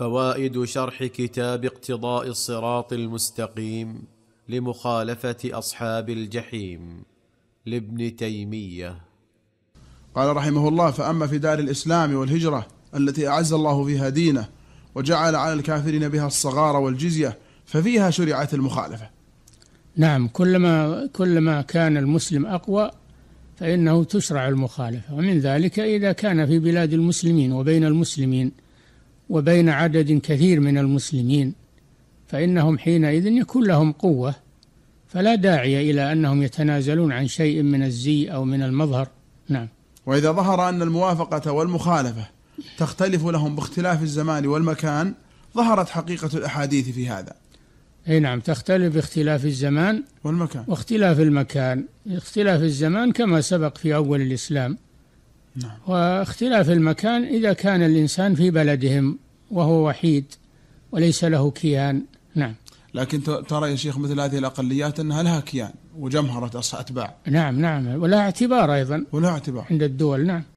فوائد شرح كتاب اقتضاء الصراط المستقيم لمخالفه اصحاب الجحيم لابن تيميه قال رحمه الله فاما في دار الاسلام والهجره التي اعز الله فيها دينه وجعل على الكافرين بها الصغار والجزيه ففيها شرعت المخالفه نعم كلما كلما كان المسلم اقوى فانه تشرع المخالفه ومن ذلك اذا كان في بلاد المسلمين وبين المسلمين وبين عدد كثير من المسلمين فإنهم حينئذ يكون لهم قوة فلا داعي إلى أنهم يتنازلون عن شيء من الزي أو من المظهر نعم وإذا ظهر أن الموافقة والمخالفة تختلف لهم باختلاف الزمان والمكان ظهرت حقيقة الأحاديث في هذا أي نعم تختلف باختلاف الزمان والمكان واختلاف المكان اختلاف الزمان كما سبق في أول الإسلام نعم. واختلاف المكان إذا كان الإنسان في بلدهم وهو وحيد وليس له كيان نعم لكن ترى يا شيخ مثل هذه الأقليات أنها لها كيان وجمهرة أتباع نعم نعم ولا اعتبار أيضا ولا اعتبار عند الدول نعم